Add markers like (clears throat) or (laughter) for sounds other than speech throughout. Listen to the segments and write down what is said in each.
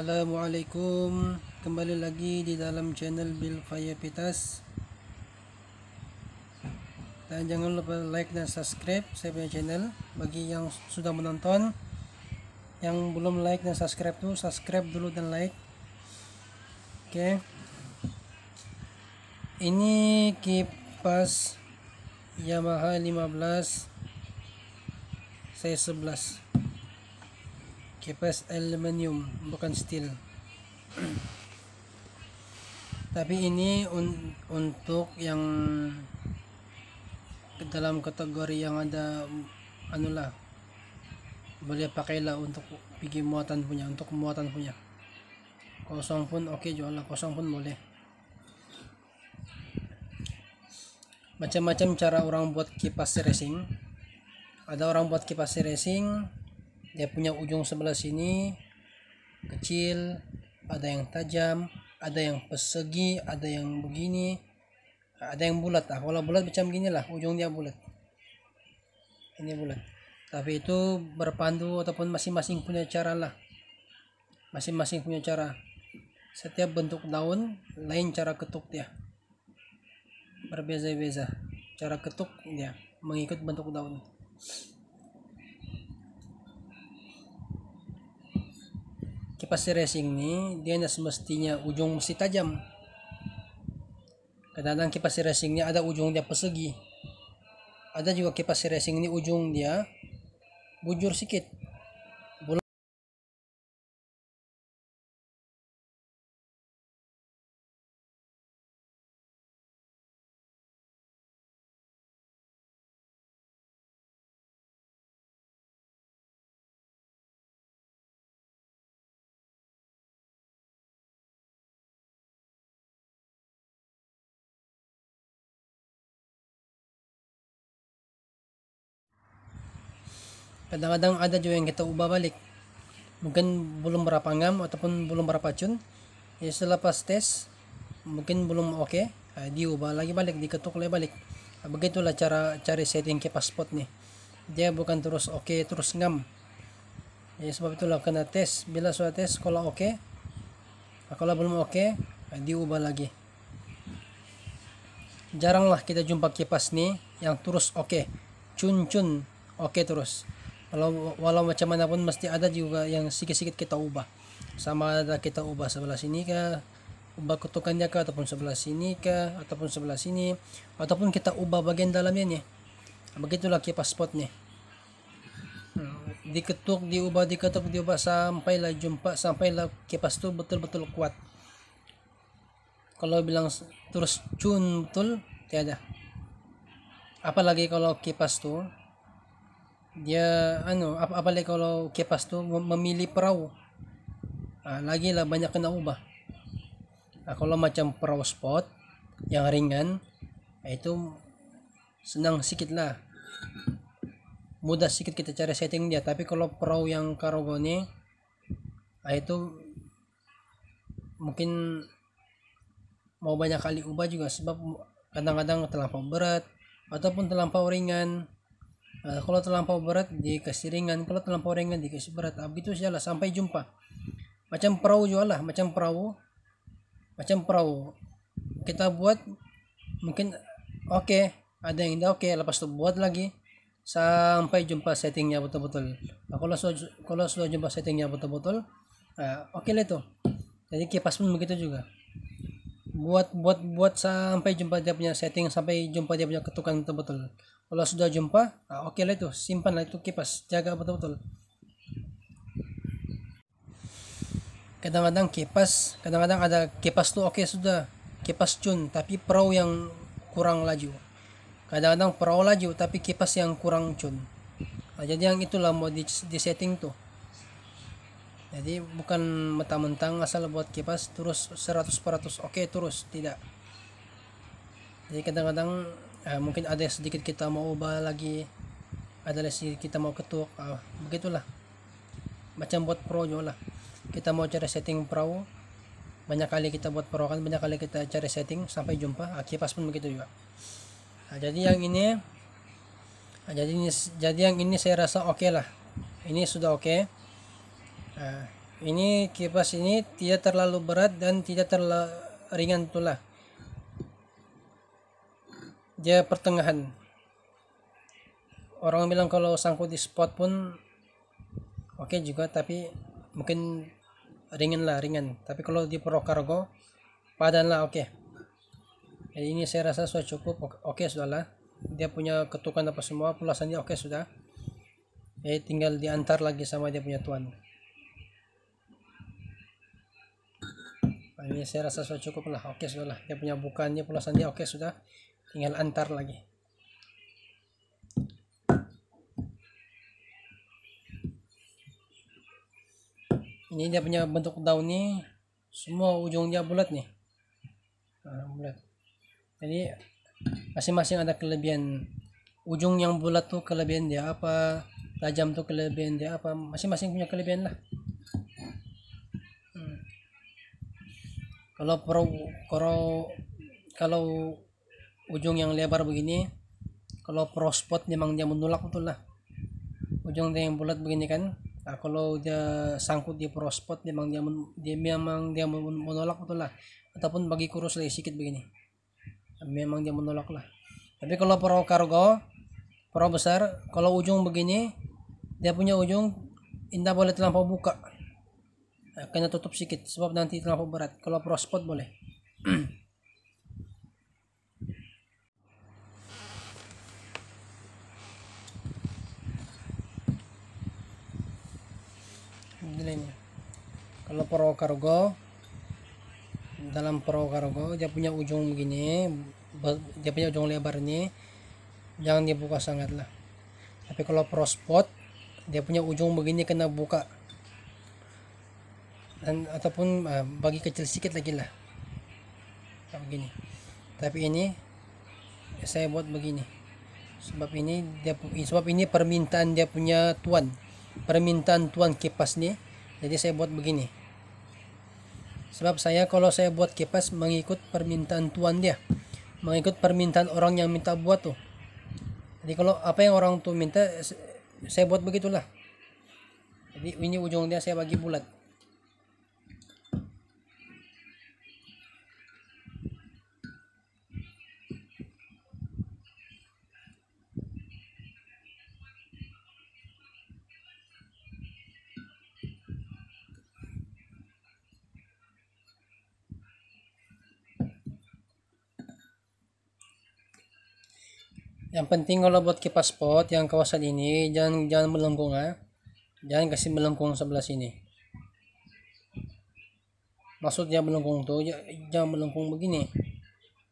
Assalamualaikum kembali lagi di dalam channel Bill Pitas dan jangan lupa like dan subscribe saya punya channel bagi yang sudah menonton yang belum like dan subscribe tuh subscribe dulu dan like oke okay. ini kipas Yamaha 15 C11 kipas aluminium bukan steel tapi ini un untuk yang dalam kategori yang ada anulah. boleh pakailah untuk bikin muatan punya untuk muatan punya kosong pun oke okay, jualan kosong pun boleh macam-macam cara orang buat kipas racing ada orang buat kipas racing dia punya ujung sebelah sini kecil ada yang tajam ada yang persegi ada yang begini ada yang bulat ah kalau bulat macam gini lah ujung dia bulat ini bulat tapi itu berpandu ataupun masing-masing punya cara lah masing-masing punya cara setiap bentuk daun lain cara ketuk dia berbeza-beza cara ketuk dia mengikut bentuk daun pasti racing ini dia tidak semestinya ujung mesti tajam kadang-kadang kipas racingnya ada ujung dia persegi ada juga kipas racing ini ujung dia bujur sedikit kadang-kadang ada juga yang kita ubah balik mungkin belum berapa ngam ataupun belum berapa cun ya setelah pas tes mungkin belum oke okay, nah, eh, diubah lagi balik diketuk lagi balik nah, begitulah cara cari setting kipas pot nih dia bukan terus oke okay, terus ngam ya sebab itulah kena tes bila sudah tes kalau oke okay, nah, kalau belum oke okay, nah, eh, diubah lagi jaranglah kita jumpa kipas nih yang terus oke okay. cun cun oke okay terus walau walau macam pun mesti ada juga yang sikit-sikit kita ubah sama ada kita ubah sebelah sini kah ubah kutukannya ke ataupun sebelah sini ke ataupun sebelah sini ataupun kita ubah bagian dalamnya nih begitulah kipas spotnya diketuk diubah diketuk diubah sampailah jumpa sampailah kipas itu betul-betul kuat kalau bilang terus cuntul tiada apalagi kalau kipas tuh dia ano ap lagi kalau kipas tu memilih perahu ah, lagi lah banyak kena ubah ah, kalau macam perahu spot yang ringan ah, itu senang sikit lah mudah sikit kita cari setting dia tapi kalau perahu yang ni ah, itu mungkin mau banyak kali ubah juga sebab kadang-kadang terlampau berat ataupun terlampau ringan Nah, kalau terlampau berat dikasih ringan, kalau terlampau ringan dikasih berat. begitu itu lah sampai jumpa. Macam perahu juga lah, macam perahu. Macam perahu. Kita buat mungkin oke, okay, ada yang indah oke, okay, lepas itu buat lagi sampai jumpa settingnya betul-betul. Nah, kalau sudah kalau sudah jumpa settingnya betul-betul, nah, oke okay lah itu. Jadi kipas pun begitu juga. Buat buat buat sampai jumpa dia punya setting, sampai jumpa dia punya ketukan betul-betul kalau sudah jumpa nah oke okay lah itu simpanlah itu kipas jaga betul-betul kadang-kadang kipas kadang-kadang ada kipas tuh oke okay, sudah kipas cun tapi perahu yang kurang laju kadang-kadang perahu laju tapi kipas yang kurang cun nah, jadi yang itulah mau di, di setting tuh jadi bukan mentang-mentang asal buat kipas terus 100% oke okay, terus tidak jadi kadang-kadang uh, mungkin ada sedikit kita mau ubah lagi ada sedikit kita mau ketuk uh, begitulah macam buat pro juga lah kita mau cari setting pro banyak kali kita buat pro kan banyak kali kita cari setting sampai jumpa uh, kipas pun begitu juga nah, jadi yang ini nah, jadi ini jadi yang ini saya rasa oke okay lah ini sudah oke okay. Ah, ini kipas ini tidak terlalu berat dan tidak terlalu ringan itulah dia pertengahan orang bilang kalau sangkut di spot pun oke okay juga tapi mungkin ringan lah ringan tapi kalau di cargo padan lah oke okay. jadi ini saya rasa sudah cukup oke okay, sudah lah dia punya ketukan apa semua pulasannya oke okay, sudah jadi tinggal diantar lagi sama dia punya tuan ini saya rasa sudah cukup lah oke okay, sudah lah dia punya bukannya pulasannya oke okay, sudah tinggal antar lagi ini dia punya bentuk daun nih semua ujungnya bulat nih nah, bulat jadi masing-masing ada kelebihan ujung yang bulat tuh kelebihan dia apa tajam tuh kelebihan dia apa masing-masing punya kelebihan lah hmm. kalau pro kalau kalau ujung yang lebar begini kalau prospot memang dia menolak betul lah ujung dia yang bulat begini kan nah, kalau dia sangkut di prospot memang dia men, dia memang dia menolak betul lah ataupun bagi kurus lagi sedikit begini memang dia menolak lah tapi kalau pro kargo pro besar kalau ujung begini dia punya ujung indah boleh terlampau buka nah, kena tutup sedikit sebab nanti terlampau berat kalau prospot boleh (clears throat) nilainya kalau kargo dalam pro kargo dia punya ujung begini dia punya ujung lebar ini, jangan dibuka sangat lah tapi kalau pro spot, dia punya ujung begini kena buka dan ataupun uh, bagi kecil sedikit lagi lah begini tapi ini saya buat begini sebab ini dia sebab ini permintaan dia punya tuan permintaan tuan kipas nih jadi saya buat begini sebab saya kalau saya buat kipas mengikut permintaan tuan dia mengikut permintaan orang yang minta buat tuh jadi kalau apa yang orang tuh minta saya buat begitulah jadi ini ujung dia saya bagi bulat yang penting kalau buat kipas pot yang kawasan ini jangan jangan melengkung ya jangan kasih melengkung sebelah sini maksudnya melengkung tuh jangan melengkung begini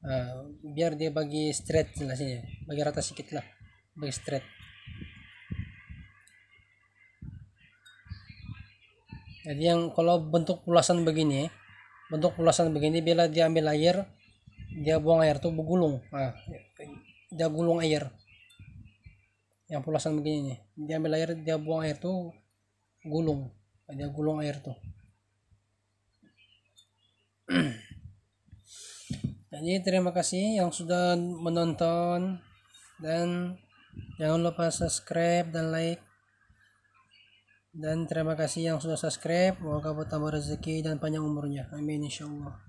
nah, biar dia bagi straight lah sini bagi rata sedikit lah bagi straight jadi yang kalau bentuk pulasan begini bentuk pulasan begini bila dia ambil air dia buang air tuh bergulung nah dia gulung air yang pulasan begini nih dia ambil air dia buang air tuh gulung dia gulung air tuh (clears throat) jadi terima kasih yang sudah menonton dan jangan lupa subscribe dan like dan terima kasih yang sudah subscribe. Semoga bertambah rezeki dan panjang umurnya. Amin insyaallah